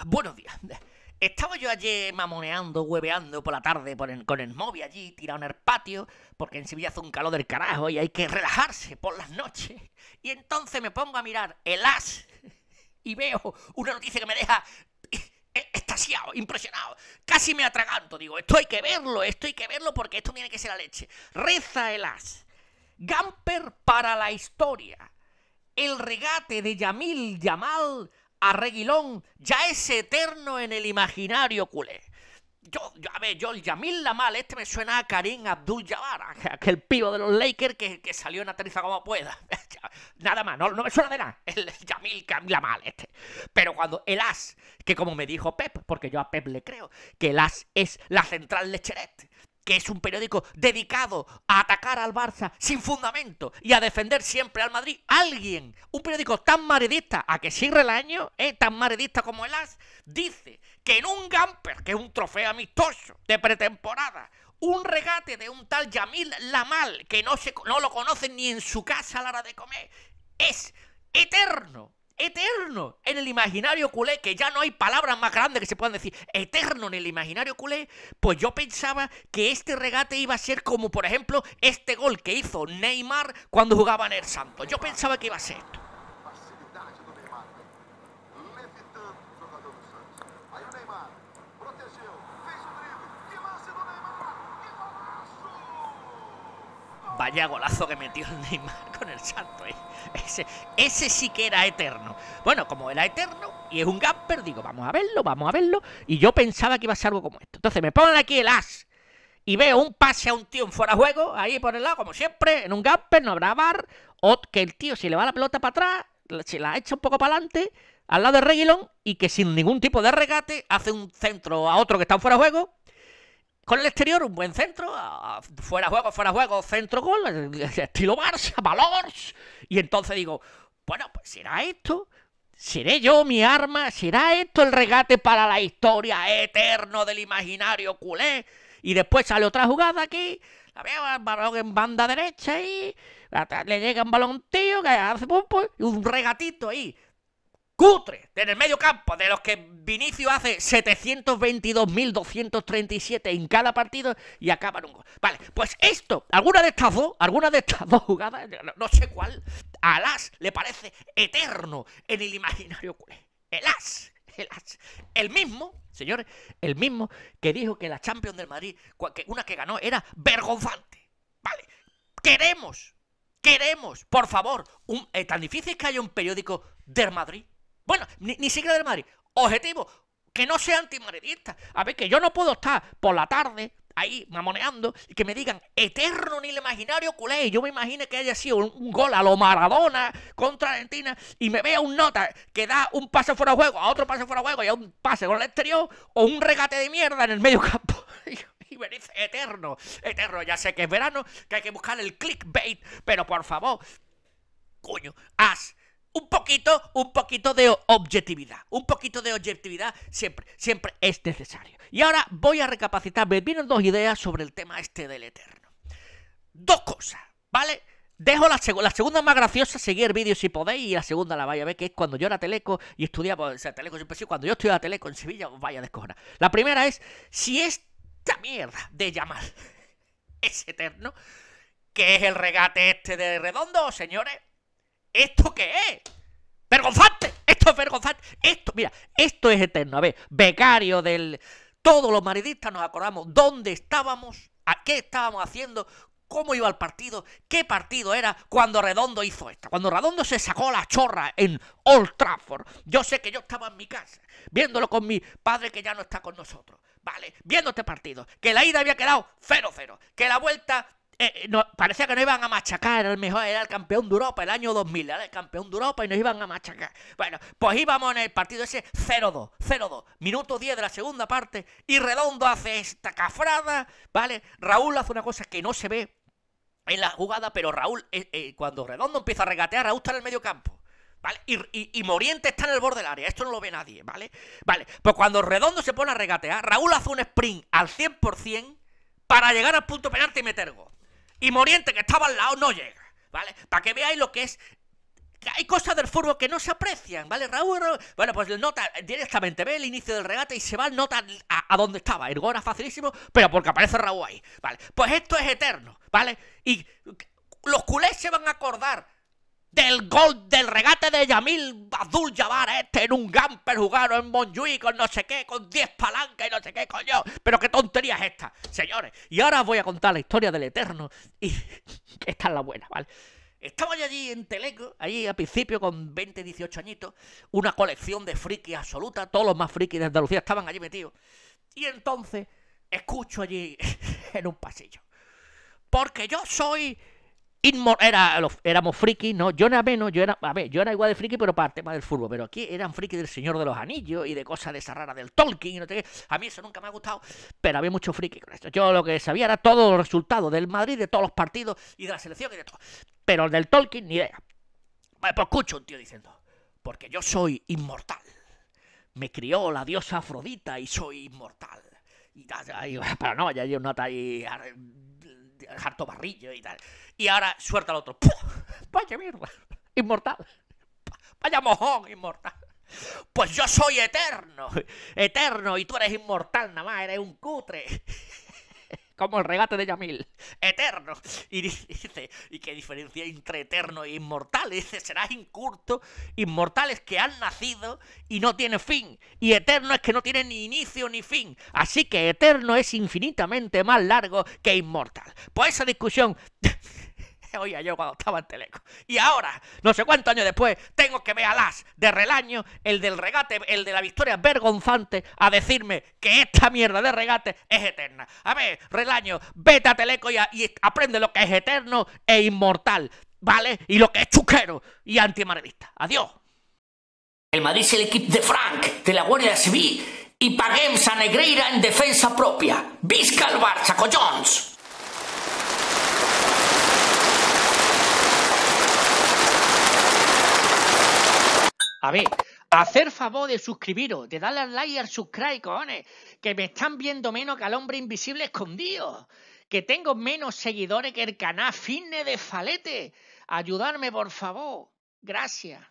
Ah, buenos días. Estaba yo ayer mamoneando, hueveando por la tarde con el móvil allí, tirado en el patio, porque en Sevilla hace un calor del carajo y hay que relajarse por las noches. Y entonces me pongo a mirar el as y veo una noticia que me deja extasiado, impresionado. Casi me atraganto. Digo, esto hay que verlo, esto hay que verlo porque esto tiene que ser la leche. Reza el as. Gamper para la historia. El regate de Yamil Yamal Arreguilón ya es eterno en el imaginario culé. Yo, yo, a ver, yo, el Yamil Lamal, este me suena a Karim Abdul Jabbar, aquel pivo de los Lakers que, salió en aterriza como pueda. nada más, no, me suena de nada. El Yamil Lamal, este. Pero cuando el As, que como me dijo Pep, porque yo a Pep le creo, que el As es la central de Cheret que es un periódico dedicado a atacar al Barça sin fundamento y a defender siempre al Madrid, alguien, un periódico tan maredista a que cierre el año, eh, tan maredista como el AS, dice que en un Gamper, que es un trofeo amistoso de pretemporada, un regate de un tal Yamil Lamal, que no, se, no lo conocen ni en su casa a la hora de comer, es eterno eterno en el imaginario culé, que ya no hay palabras más grandes que se puedan decir, eterno en el imaginario culé, pues yo pensaba que este regate iba a ser como, por ejemplo, este gol que hizo Neymar cuando jugaba en el santo Yo pensaba que iba a ser esto. Vaya golazo que metió el Neymar con el salto. Eh. Ese, ese sí que era eterno. Bueno, como era eterno y es un gamper, digo, vamos a verlo, vamos a verlo. Y yo pensaba que iba a ser algo como esto. Entonces me ponen aquí el as y veo un pase a un tío en fuera de juego, ahí por el lado, como siempre, en un gamper, no habrá bar. O que el tío, si le va la pelota para atrás, se la echa un poco para adelante, al lado de Reguilón, y que sin ningún tipo de regate hace un centro a otro que está en fuera de juego con el exterior, un buen centro, fuera juego, fuera juego, centro gol, estilo Barça, valores Y entonces digo, bueno, pues será esto, seré yo mi arma, será esto el regate para la historia eterno del imaginario culé. Y después sale otra jugada aquí, la veo en banda derecha y le llega un balón tío que hace un regatito ahí cutre en el medio campo, de los que Vinicio hace 722.237 en cada partido y acaban un gol. Vale, pues esto, alguna de estas dos, alguna de estas dos jugadas, no, sé cuál, a Las le parece eterno en el imaginario. El As, el As, el mismo, señores, el mismo que dijo que la Champions del Madrid, una que ganó, era vergonzante. Vale, queremos, queremos, por favor, un, eh, tan difícil que haya un periódico del Madrid bueno, ni, siquiera del Madrid. Objetivo, que no sea antimadridista. A ver, que yo no puedo estar por la tarde ahí mamoneando y que me digan eterno ni el imaginario culé. yo me imagino que haya sido un, gol a lo Maradona contra Argentina y me vea un nota que da un pase fuera de juego, a otro pase fuera de juego y a un pase con el exterior o un regate de mierda en el medio campo. y me dice eterno, eterno. Ya sé que es verano, que hay que buscar el clickbait, pero por favor, coño, haz un poquito, un poquito de objetividad. Un poquito de objetividad siempre, siempre es necesario. Y ahora voy a recapacitar. Me vienen dos ideas sobre el tema este del Eterno. Dos cosas, ¿vale? Dejo la, la segunda más graciosa, seguir el vídeo si podéis, y la segunda la vaya a ver, que es cuando yo era teleco y estudiaba, o sea, teleco siempre sí, cuando yo estudiaba teleco en Sevilla, vaya a La primera es, si esta mierda de llamar es eterno, que es el regate este de redondo, señores, ¿Esto qué es? ¡Vergonzante! Esto es vergonzante. Esto, mira, esto es eterno. A ver, becario del. Todos los maridistas nos acordamos dónde estábamos, a qué estábamos haciendo, cómo iba el partido, qué partido era cuando Redondo hizo esto. Cuando Redondo se sacó la chorra en Old Trafford, yo sé que yo estaba en mi casa, viéndolo con mi padre que ya no está con nosotros, ¿vale? Viendo este partido, que la ida había quedado 0-0, que la vuelta eh, eh, parecía que no iban a machacar, el mejor era el campeón de Europa, el año 2000, era el campeón de Europa y nos iban a machacar. Bueno, pues íbamos en el partido ese 0-2, 0-2, minuto 10 de la segunda parte y Redondo hace esta cafrada, ¿vale? Raúl hace una cosa que no se ve en la jugada, pero Raúl, eh, cuando Redondo empieza a regatear, Raúl está en el medio campo. ¿Vale? Y, Moriente está en el borde del área, esto no lo ve nadie, ¿vale? Vale, pues cuando Redondo se pone a regatear, Raúl hace un sprint al 100% para llegar al punto penalti y meter gol y Moriente, que estaba al lado, no llega. ¿Vale? Para que veáis lo que es hay cosas del fútbol que no se aprecian, ¿vale, Raúl? Bueno, pues nota directamente, ve el inicio del regate y se va nota a, a donde estaba. El gol facilísimo, pero porque aparece Raúl ahí, ¿vale? Pues esto es eterno, ¿vale? Y los culés se van a acordar del gol del regate de Yamil Abdul Yavar este en un gamper jugaron en Montjuic con no sé qué, con 10 palancas y no sé qué, coño. Pero qué tontería es esta, señores. Y ahora os voy a contar la historia del Eterno y esta es la buena, ¿vale? Estaba yo allí en Teleco, allí al principio con 20, 18 añitos, una colección de frikis absoluta, todos los más frikis de Andalucía estaban allí metidos. Y entonces escucho allí en un pasillo, porque yo soy era, éramos friki ¿no? Yo era menos, yo era, a ver, yo era igual de friki, pero para el tema del fútbol. Pero aquí eran friki del Señor de los Anillos y de cosas de esa rara del Tolkien no A mí eso nunca me ha gustado, pero había mucho friki con esto. Yo lo que sabía era todo los resultados del Madrid, de todos los partidos y de la selección y de todo. Pero del Tolkien, ni idea. Vale, pues escucho un tío diciendo, porque yo soy inmortal. Me crió la diosa Afrodita y soy inmortal. Y, y, pero no, ya yo no nota ahí harto barrillo y tal. Y ahora suelta al otro. ¡Vaya mierda! ¡Inmortal! ¡Vaya mojón! ¡Inmortal! Pues yo soy eterno, eterno, y tú eres inmortal nada más, eres un cutre como el regate de Yamil. Eterno. Y dice, y qué diferencia entre eterno e inmortal. dice, serás incurto, inmortales que han nacido y no tiene fin. Y eterno es que no tiene ni inicio ni fin. Así que eterno es infinitamente más largo que inmortal. Pues esa discusión oía yo cuando estaba en Teleco. Y ahora, no sé cuántos años después, tengo que ver a Las de Relaño, el del regate, el de la victoria vergonzante, a decirme que esta mierda de regate es eterna. A ver, Relaño, vete a Teleco y, y aprende lo que es eterno e inmortal, ¿vale? Y lo que es chuquero y antimaredista. Adiós. El Madrid es el equipo de Frank, de la Guardia Civil, y paguemos a Negreira en defensa propia. Visca el Barça, A ver, hacer favor de suscribiros, de darle al like y al subscribe, cojones, que me están viendo menos que al hombre invisible escondido, que tengo menos seguidores que el canal Fitness de Falete. Ayudarme, por favor. Gracias.